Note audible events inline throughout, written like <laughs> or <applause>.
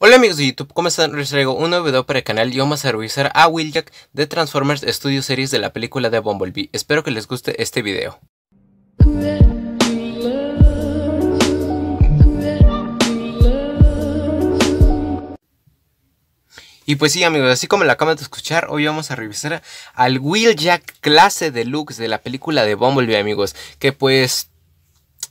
Hola amigos de YouTube, ¿cómo están? Les traigo un nuevo video para el canal y vamos a revisar a Jack de Transformers Studio Series de la película de Bumblebee. Espero que les guste este video. Y pues sí amigos, así como lo acaban de escuchar, hoy vamos a revisar al Jack clase de looks de la película de Bumblebee amigos, que pues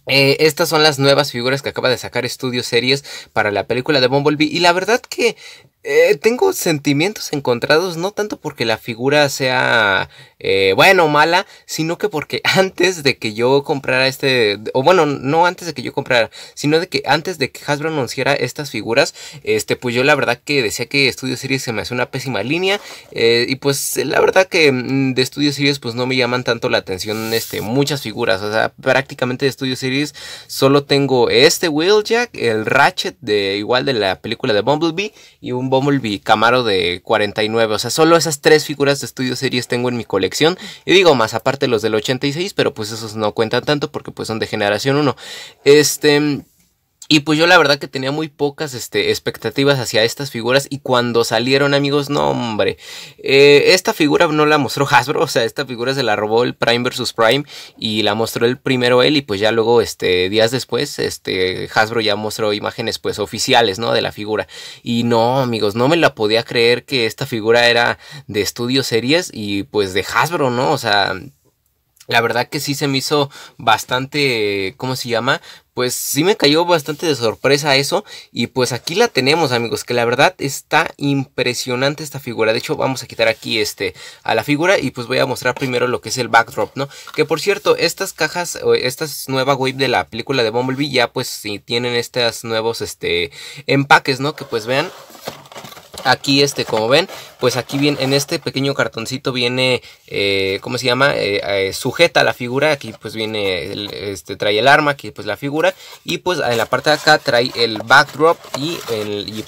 eh, estas son las nuevas figuras que acaba de sacar Studio Series para la película de Bumblebee. Y la verdad que eh, tengo sentimientos encontrados, no tanto porque la figura sea eh, bueno o mala, sino que porque <laughs> antes de que yo comprara este, o bueno, no antes de que yo comprara, sino de que antes de que Hasbro anunciara estas figuras, este, pues yo la verdad que decía que Studio Series se me hace una pésima línea, eh, y pues la verdad que mm, de Studio Series pues no me llaman tanto la atención este, muchas figuras, o sea, prácticamente de Studio Series solo tengo este Wheeljack, el Ratchet de igual de la película de Bumblebee y un Bumblebee Camaro de 49. O sea, solo esas tres figuras de estudio Series tengo en mi colección. Y digo, más aparte los del 86, pero pues esos no cuentan tanto porque pues son de generación 1. Este... Y pues yo la verdad que tenía muy pocas este, expectativas hacia estas figuras y cuando salieron amigos, no hombre, eh, esta figura no la mostró <laughs> Hasbro, o sea, esta figura se la robó el Prime vs Prime y la mostró el primero él y pues ya luego, este, días después, este, Hasbro ya mostró imágenes pues oficiales, ¿no? De la figura. Y no amigos, no me la podía creer que esta figura era de estudio series y pues de Hasbro, ¿no? O sea... La verdad que sí se me hizo bastante, ¿cómo se llama? Pues sí me cayó bastante de sorpresa eso. Y pues aquí la tenemos, amigos. Que la verdad está impresionante esta figura. De hecho, vamos a quitar aquí este a la figura. Y pues voy a mostrar primero lo que es el backdrop, ¿no? Que por cierto, estas cajas, esta nueva wave de la película de Bumblebee, ya pues si tienen estos nuevos este, empaques, ¿no? Que pues vean aquí este como ven pues aquí viene en este pequeño cartoncito viene eh, cómo se llama eh, eh, sujeta la figura aquí pues viene este trae el arma aquí pues la figura y pues en la parte de acá trae el backdrop y,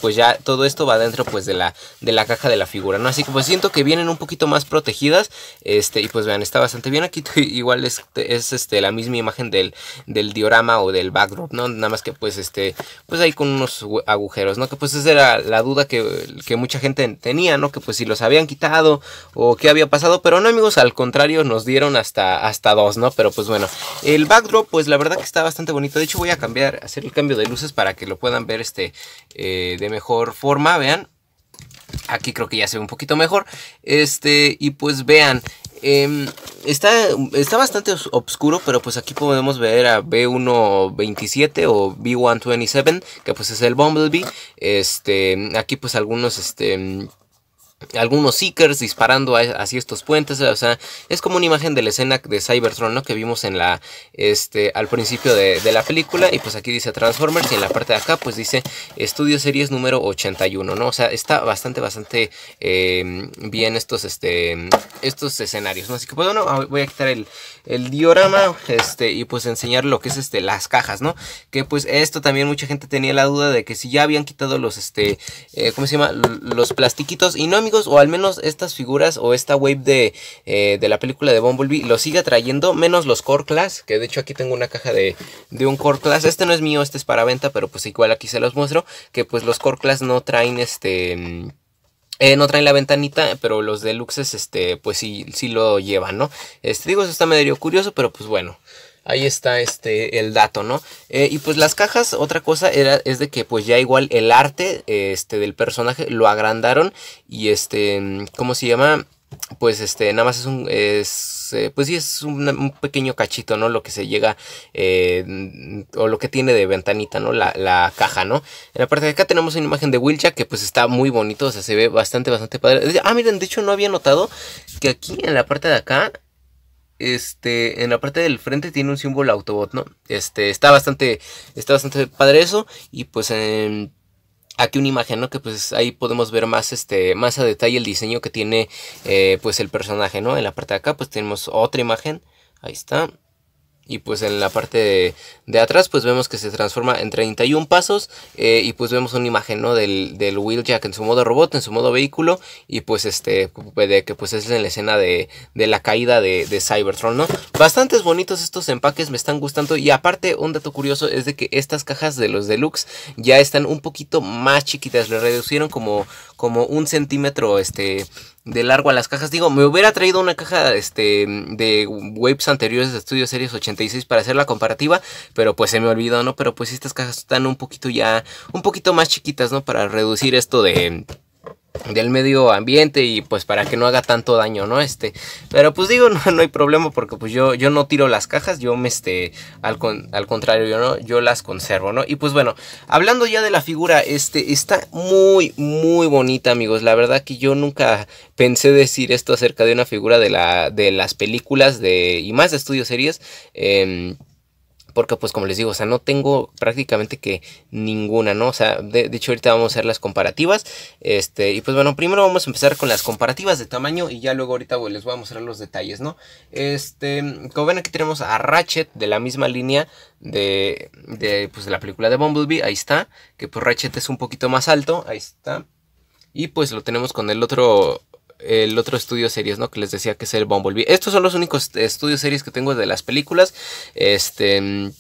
pues ya todo esto va dentro pues de la de la caja de la figura no así que pues siento que vienen un poquito más protegidas este y pues vean está bastante bien aquí <laughs> igual es, este, es este la misma imagen del, del diorama o del backdrop no nada más que pues este pues ahí con unos agujeros no que pues esa era la duda que que mucha gente tenía, ¿no? Que pues si los habían quitado o qué había pasado, pero no amigos, al contrario, nos dieron hasta, hasta dos, ¿no? Pero pues bueno, el backdrop pues la verdad que está bastante bonito, de hecho voy a cambiar, hacer el cambio de luces para que lo puedan ver este eh, de mejor forma, vean. Aquí creo que ya se ve un poquito mejor. Este, y pues vean, eh, Está, está bastante obscuro oscuro, pero pues aquí podemos ver a B127 o B127, que pues es el Bumblebee. Este, aquí pues algunos, este algunos Seekers disparando así estos puentes, o sea, es como una imagen de la escena de Cybertron, ¿no? Que vimos en la, este, al principio de, la película, y pues aquí dice Transformers, y en la parte de acá, pues dice Estudio Series número 81, ¿no? O sea, está bastante, bastante em, bien estos, este, estos escenarios, ¿no? Así que, pues, bueno, ah, voy a quitar el, diorama, este, y pues enseñar lo que es, este, las cajas, ¿no? Que, pues, esto también mucha gente tenía la duda de que si ya habían quitado los, este, eh, ¿cómo se llama? Los plastiquitos, y no, amigos, o al menos estas figuras o esta wave eh, de, la película de Bumblebee lo siga trayendo, menos los Core Class, que de hecho aquí tengo una caja de, de un Core Class, este no es mío, este es para venta, pero pues igual aquí se los muestro, que pues los Core Class no traen este... Mm, eh, no traen la ventanita, pero los deluxes, este, pues sí, lo llevan, ¿no? Este, digo, eso está medio curioso, pero pues bueno ahí está este el dato, ¿no? Eh, y pues las cajas, otra cosa era, es de que pues ya igual el arte este, del personaje lo agrandaron y este, ¿cómo se llama? Pues este, nada más es un, es, eh, pues sí, es un, pequeño cachito, ¿no? Lo que se llega, eh, o lo que tiene de ventanita, ¿no? La, la, caja, ¿no? En la parte de acá tenemos una imagen de Wilcha que pues está muy bonito, o sea, se ve bastante, bastante padre. Ah, miren, de hecho no había notado que aquí en la parte de acá este, en la parte del frente tiene un símbolo Autobot, ¿no? Este, está bastante, está bastante padre eso y pues em, aquí una imagen, ¿no? Que pues ahí podemos ver más, este, más a detalle el diseño que tiene, eh, pues el personaje, ¿no? En la parte de acá pues tenemos otra imagen, ahí está. Y pues en la parte de, de, atrás pues vemos que se transforma en 31 pasos eh, y pues vemos una imagen ¿no? del, del Wheeljack en su modo robot, en su modo vehículo y pues este de que pues es en la escena de, de la caída de, de, Cybertron, ¿no? Bastantes bonitos estos empaques, me están gustando y aparte un dato curioso es de que estas cajas de los deluxe ya están un poquito más chiquitas, le reducieron como, como un centímetro este, de largo a las cajas. Digo, me hubiera traído una caja este, de waves anteriores de Studio Series 86 para hacer la comparativa, pero pues se me olvidó, ¿no? Pero pues estas cajas están un poquito ya, un poquito más chiquitas, ¿no? Para reducir esto de del medio ambiente y pues para que no haga tanto daño, ¿no? Este, pero pues digo, <laughs> no, no hay problema porque pues yo, yo no tiro las cajas, yo me este, al, contrario, yo no, yo las conservo, ¿no? Y pues bueno, hablando ya de la figura, este, está muy, muy bonita, amigos, la verdad que yo nunca pensé decir esto acerca de una figura de, la, de las películas de, y más de estudios series, em, porque pues como les digo, o sea, no tengo prácticamente que ninguna, ¿no? O sea, de, hecho ahorita vamos a hacer las comparativas, este, y pues bueno, primero vamos a empezar con las comparativas de tamaño y ya luego ahorita les voy a mostrar los detalles, ¿no? Este, como ven aquí tenemos a Ratchet de la misma línea de, pues, de la película de Bumblebee, ahí está, que pues Ratchet es un poquito más alto, ahí está, y pues lo tenemos con el otro el otro estudio series, ¿no? Que les decía que es el Bumblebee. Estos son los únicos estudios series que tengo de las películas. Este...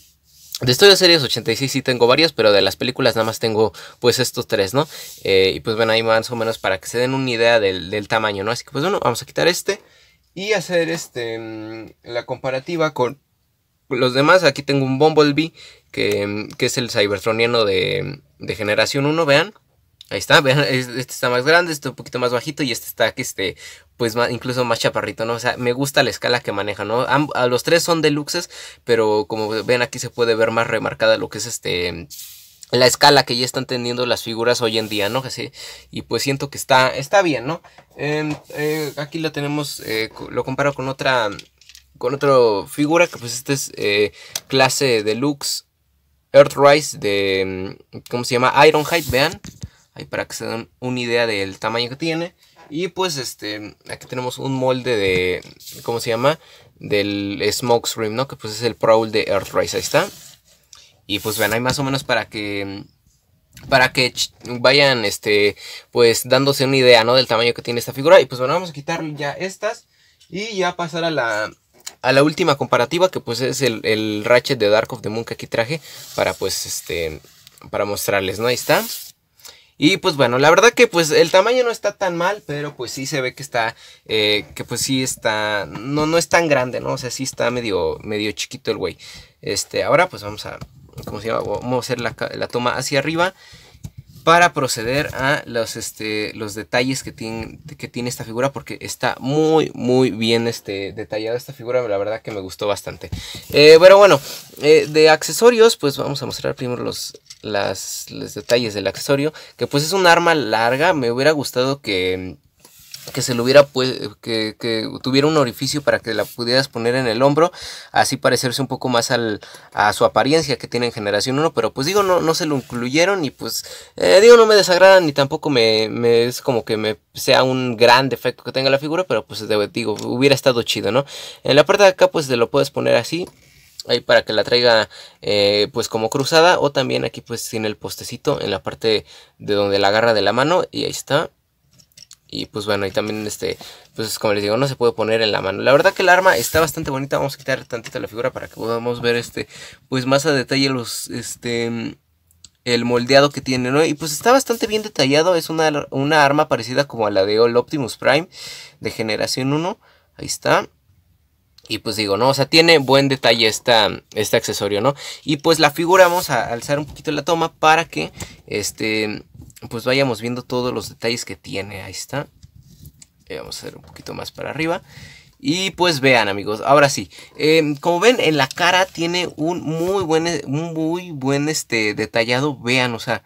De estudios series 86 sí tengo varias, pero de las películas nada más tengo pues estos tres, ¿no? Eh, y pues ven ahí más o menos para que se den una idea del, tamaño, ¿no? Así que pues bueno, vamos a quitar este y hacer este mm, la comparativa con los demás, aquí tengo un Bumblebee, que, mm, que es el Cybertroniano de, de generación 1, vean. Ahí está, vean, este está más grande, este un poquito más bajito y este está, este, pues más, incluso más chaparrito, ¿no? O sea, me gusta la escala que maneja, ¿no? a los tres son deluxes, pero como ven aquí se puede ver más remarcada lo que es este la escala que ya están teniendo las figuras hoy en día, ¿no? Así, y pues siento que está, está bien, ¿no? Em, eh, aquí lo tenemos, eh, lo comparo con otra, con otra figura, que pues este es eh, clase deluxe Earthrise de, mm, ¿cómo se llama? Ironhide, vean. Ahí para que se den una idea del tamaño que tiene. Y pues este, aquí tenemos un molde de, ¿cómo se llama? Del Smoke Stream, ¿no? Que pues es el Prowl de Earthrise, ahí está. Y pues vean, hay más o menos para que, para que vayan, este, pues dándose una idea, ¿no? Del tamaño que tiene esta figura. Y pues bueno, vamos a quitar ya estas y ya pasar a la, a la última comparativa que pues es el, el Ratchet de Dark of the Moon que aquí traje para pues este, para mostrarles, ¿no? Ahí está. Y pues bueno, la verdad que pues el tamaño no está tan mal, pero pues sí se ve que está, eh, que pues sí está, no, no es tan grande, ¿no? O sea, sí está medio, medio chiquito el güey. Este, ahora pues vamos a, ¿cómo se llama? Vamos a hacer la, la toma hacia arriba para proceder a los, este, los detalles que tiene, que tiene esta figura porque está muy muy bien este, detallada esta figura, la verdad que me gustó bastante. Eh, pero bueno, eh, de accesorios pues vamos a mostrar primero los, los detalles del accesorio, que pues es un arma larga, me hubiera gustado que que se lo hubiera pues, que, que, tuviera un orificio para que la pudieras poner en el hombro, así parecerse un poco más al, a su apariencia que tiene en generación 1, pero pues digo, no, no se lo incluyeron y pues eh, digo, no me desagrada ni tampoco me, es como que me sea un gran defecto que tenga la figura, pero pues digo, hubiera estado chido, ¿no? En la parte de acá pues te lo puedes poner así, ahí para que la traiga eh, pues como cruzada o también aquí pues tiene el postecito en la parte de donde la agarra de la mano y ahí está y pues bueno, y también este, pues como les digo, no se puede poner en la mano. La verdad que el arma está bastante bonita. Vamos a quitar tantito la figura para que podamos ver este, pues más a detalle los, este, el moldeado que tiene, ¿no? Y pues está bastante bien detallado. Es una, arma parecida como a la de All Optimus Prime de generación 1. Ahí está. Y pues digo, ¿no? O sea, tiene buen detalle esta, este accesorio, ¿no? Y pues la figura, vamos a alzar un poquito la toma para que, este, pues vayamos viendo todos los detalles que tiene. Ahí está. Eh, vamos a hacer un poquito más para arriba. Y pues vean amigos, ahora sí, em, como ven en la cara tiene un muy buen, muy buen este, detallado, vean, o sea,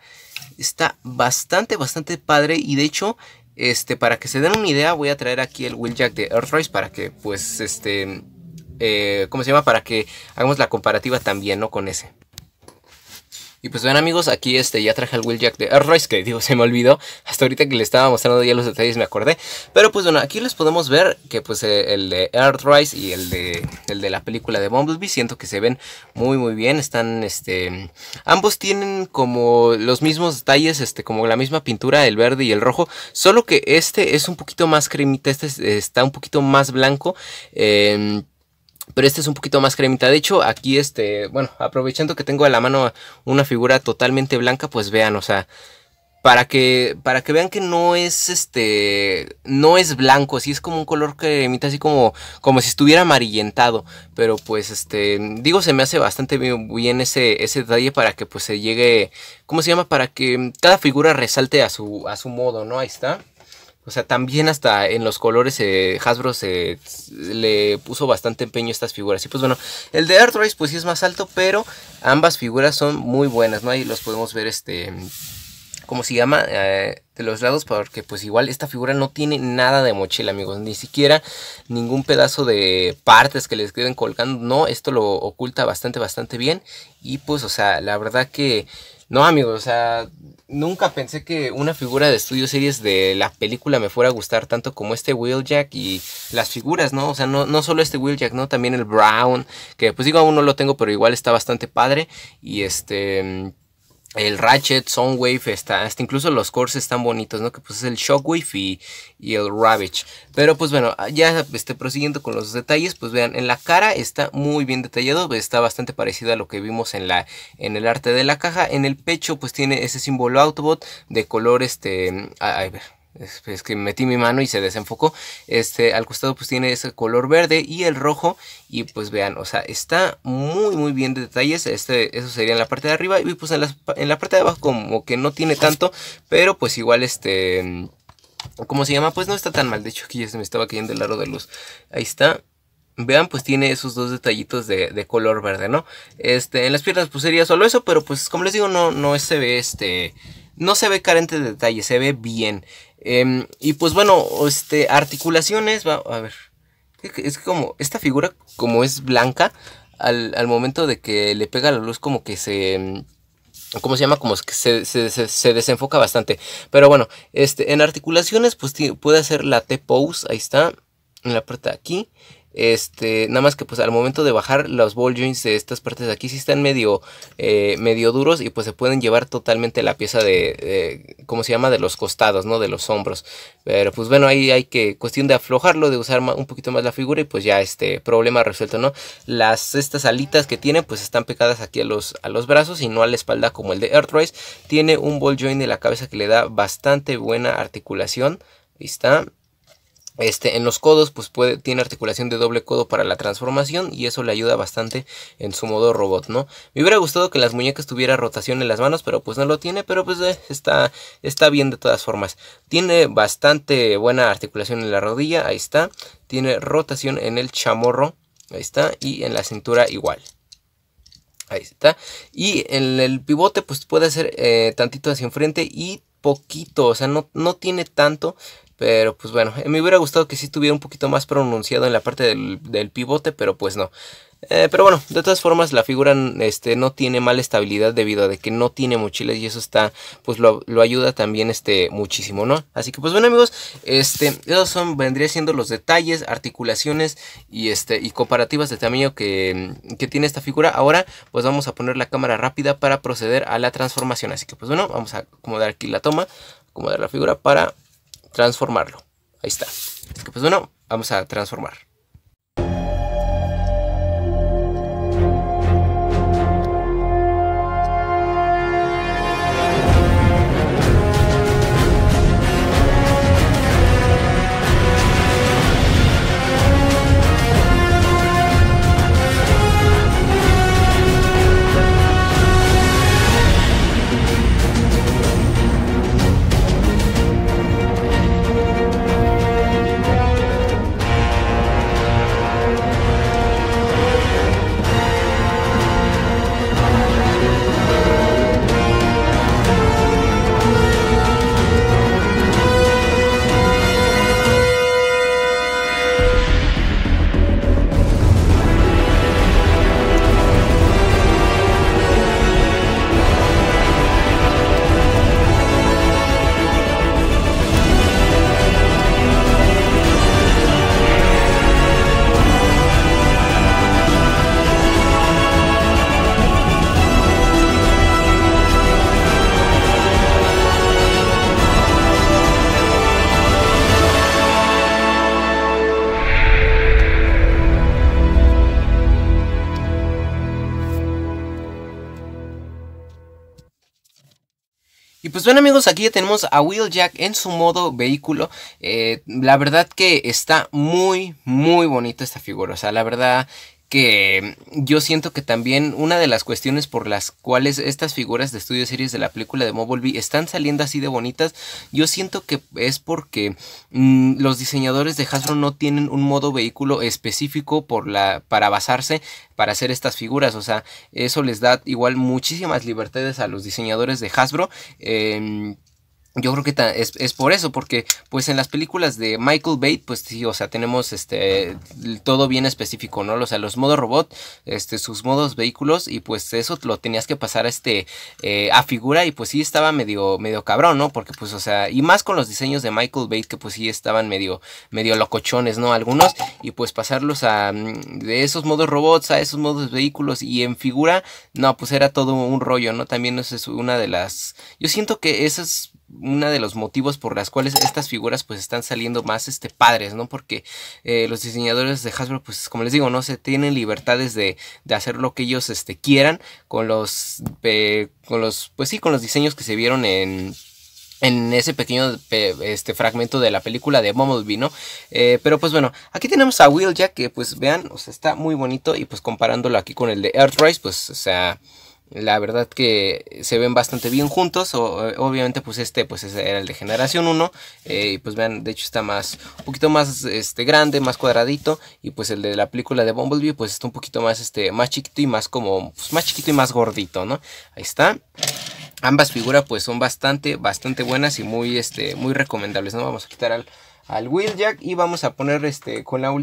está bastante, bastante padre y de hecho, este, para que se den una idea voy a traer aquí el Wheeljack de Earthrise para que pues, este, eh, ¿cómo se llama? Para que hagamos la comparativa también, ¿no? Con ese. Y pues ven amigos, aquí este ya traje al Jack de Earthrise, que digo, se me olvidó. Hasta ahorita que le estaba mostrando ya los detalles me acordé. Pero pues bueno, aquí les podemos ver que pues eh, el de Earthrise y el de, el de la película de Bumblebee siento que se ven muy muy bien. Están, este, ambos tienen como los mismos detalles, este, como la misma pintura, el verde y el rojo. Solo que este es un poquito más cremita, este está un poquito más blanco. Eh, pero este es un poquito más cremita. De hecho, aquí este, bueno, aprovechando que tengo a la mano una figura totalmente blanca, pues vean, o sea, para que para que vean que no es este no es blanco así es como un color que así como como si estuviera amarillentado pero pues este digo se me hace bastante bien ese ese detalle para que pues se llegue cómo se llama para que cada figura resalte a su a su modo no ahí está o sea, también hasta en los colores eh, Hasbro se le puso bastante empeño a estas figuras. Y pues bueno, el de Rice, pues sí es más alto, pero ambas figuras son muy buenas, ¿no? Ahí los podemos ver este... ¿Cómo se llama? Eh, de los lados porque pues igual esta figura no tiene nada de mochila amigos ni siquiera ningún pedazo de partes que les queden colgando no esto lo oculta bastante bastante bien y pues o sea la verdad que no amigos o sea nunca pensé que una figura de estudio series de la película me fuera a gustar tanto como este Wheeljack y las figuras, ¿no? O sea, no, solo este Wheeljack, ¿no? También el Brown, que pues digo, aún no lo tengo, pero igual está bastante padre. Y este el Ratchet, Soundwave, está, hasta incluso los cores están bonitos, ¿no? Que pues es el Shockwave y, el Ravage. Pero pues bueno, ya este, prosiguiendo con los detalles, pues vean, en la cara está muy bien detallado, está bastante parecido a lo que vimos en, la, en el arte de la caja. En el pecho pues tiene ese símbolo Autobot de color este... a ver, es, que metí mi mano y se desenfocó. Este, al costado pues tiene ese color verde y el rojo. Y pues vean, o sea, está muy muy bien de detalles. Este, eso sería en la parte de arriba. Y pues en la, parte de abajo como que no tiene tanto. Pero pues igual este... ¿Cómo se llama? Pues no está tan mal. De hecho aquí ya se me estaba cayendo el aro de luz. Ahí está vean, pues tiene esos dos detallitos de, de, color verde, ¿no? Este, en las piernas pues sería solo eso, pero pues como les digo, no, no se ve este, no se ve carente de detalles... se ve bien. Em, y pues bueno, este, articulaciones, va, a ver, es que como, esta figura como es blanca, al, momento de que le pega la luz como que se... Em, ¿Cómo se llama? Como que se, desenfoca bastante. Pero bueno, este, en articulaciones pues puede hacer la T-pose, ahí está, en la parte de aquí. Este, nada más que pues al momento de bajar los ball joints de estas partes de aquí si están medio, eh, medio duros y pues se pueden llevar totalmente la pieza de, como ¿cómo se llama? De los costados, ¿no? De los hombros. Pero pues bueno, ahí hay que, cuestión de aflojarlo, de usar un poquito más la figura y pues ya este problema resuelto, ¿no? Las, estas alitas que tiene pues están pecadas aquí a los, a los brazos y no a la espalda como el de Earthrise. Tiene un ball joint de la cabeza que le da bastante buena articulación. Ahí está. Este, en los codos, pues puede, tiene articulación de doble codo para la transformación y eso le ayuda bastante en su modo robot, ¿no? Me hubiera gustado que las muñecas tuviera rotación en las manos, pero pues no lo tiene, pero pues eh, está, está bien de todas formas. Tiene bastante buena articulación en la rodilla, ahí está. Tiene rotación en el chamorro, ahí está, y en la cintura igual. Ahí está. Y en el pivote, pues puede hacer eh, tantito hacia enfrente y poquito, o sea, no, no tiene tanto pero pues bueno, eh, me hubiera gustado que sí tuviera un poquito más pronunciado en la parte del, pivote, pero pues no. Eh, pero bueno, de todas formas la figura este, no tiene mala estabilidad debido a que no tiene mochilas y eso está, pues lo, ayuda también este, muchísimo, ¿no? Así que pues bueno amigos, este, esos son, vendría siendo los detalles, articulaciones y, este, y comparativas de tamaño que, que tiene esta figura. Ahora pues vamos a poner la cámara rápida para proceder a la transformación. Así que pues bueno, vamos a acomodar aquí la toma, acomodar la figura para transformarlo. Ahí está. Así que pues bueno, vamos a transformar. Y pues bueno amigos, aquí ya tenemos a Wheeljack en su modo vehículo. Eh, la verdad que está muy, muy bonita esta figura. O sea, la verdad que yo siento que también una de las cuestiones por las cuales estas figuras de estudio series de la película de bee están saliendo así de bonitas, yo siento que es porque mm, los diseñadores de Hasbro no tienen un modo vehículo específico por la, para basarse para hacer estas figuras, o sea, eso les da igual muchísimas libertades a los diseñadores de Hasbro. Em, yo creo que es, por eso, porque pues en las películas de Michael Bay, pues sí, o sea, tenemos este todo bien específico, ¿no? O sea, los modos robot, este, sus modos vehículos, y pues eso lo tenías que pasar a este eh, a figura, y pues sí estaba medio, medio cabrón, ¿no? Porque pues, o sea, y más con los diseños de Michael Bay, que pues sí estaban medio, medio locochones, ¿no? Algunos, y pues pasarlos a mm, de esos modos robots, a esos modos vehículos, y en figura, no, pues era todo un rollo, ¿no? También eso es una de las. Yo siento que esas uno de los motivos por las cuales estas figuras pues están saliendo más este padres, ¿no? Porque eh, los diseñadores de Hasbro pues como les digo, no se tienen libertades de, de hacer lo que ellos este, quieran con los, con los, pues sí, con los diseños que se vieron en en ese pequeño este fragmento de la película de Bumblebee, ¿no? Eh, pero pues bueno, aquí tenemos a Will ya que pues vean, o sea, está muy bonito y pues comparándolo aquí con el de Earthrise, pues o sea, la verdad que se ven bastante bien juntos. O, obviamente, pues este pues era el de generación 1. Eh, y pues vean, de hecho está más, un poquito más este, grande, más cuadradito. Y pues el de la película de Bumblebee, pues está un poquito más, este, más chiquito y más como, pues, más chiquito y más gordito, ¿no? Ahí está. Ambas figuras pues son bastante, bastante buenas y muy, este, muy recomendables, ¿no? Vamos a quitar al al Wheeljack y vamos a poner este con la,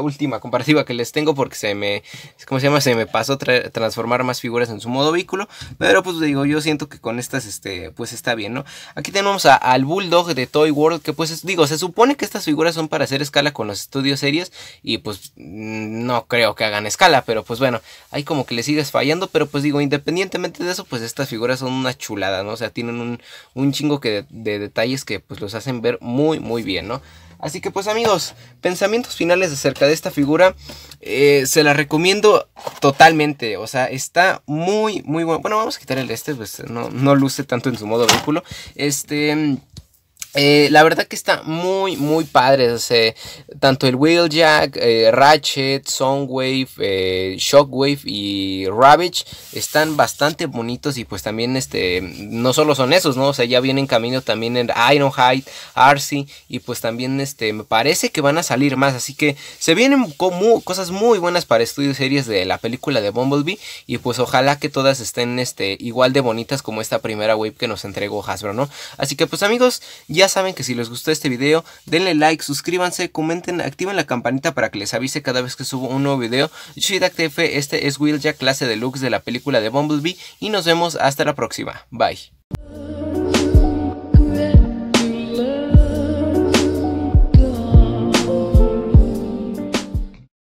última comparativa que les tengo porque se me ¿cómo se llama? se me pasó transformar más figuras en su modo vehículo, pero pues digo, yo siento que con estas este pues está bien, ¿no? Aquí tenemos al Bulldog de Toy World que pues digo, se supone que estas figuras son para hacer escala con los estudios series y pues mm, no creo que hagan escala, pero pues bueno, Hay como que le sigues fallando, pero pues digo, independientemente de eso, pues estas figuras son una chulada, ¿no? O sea, tienen un, un chingo de, de detalles que pues los hacen ver muy muy bien, ¿no? Así que pues amigos, pensamientos finales acerca de esta figura, eh, se la recomiendo totalmente, o sea, está muy, muy bueno. Bueno, vamos a quitar el este, pues no, no luce tanto en su modo vehículo. Este... Eh, la verdad que está muy, muy padre. tanto el Wheeljack, eh, Ratchet, Soundwave, eh, Shockwave y Ravage están bastante bonitos. Y pues también, este, no solo son esos, ¿no? O sea, ya vienen camino también en Ironhide, Arcee. Y pues también, este, me parece que van a salir más. Así que se vienen cosas muy buenas para estudios series de la película de Bumblebee. Y pues ojalá que todas estén, este, igual de bonitas como esta primera wave que nos entregó Hasbro, ¿no? Así que pues amigos, ya ya saben que si les gustó este video, denle like, suscríbanse, comenten, activen la campanita para que les avise cada vez que subo un nuevo video. Yo soy DacTF, este es Will ya clase deluxe de la película de Bumblebee y nos vemos hasta la próxima. Bye.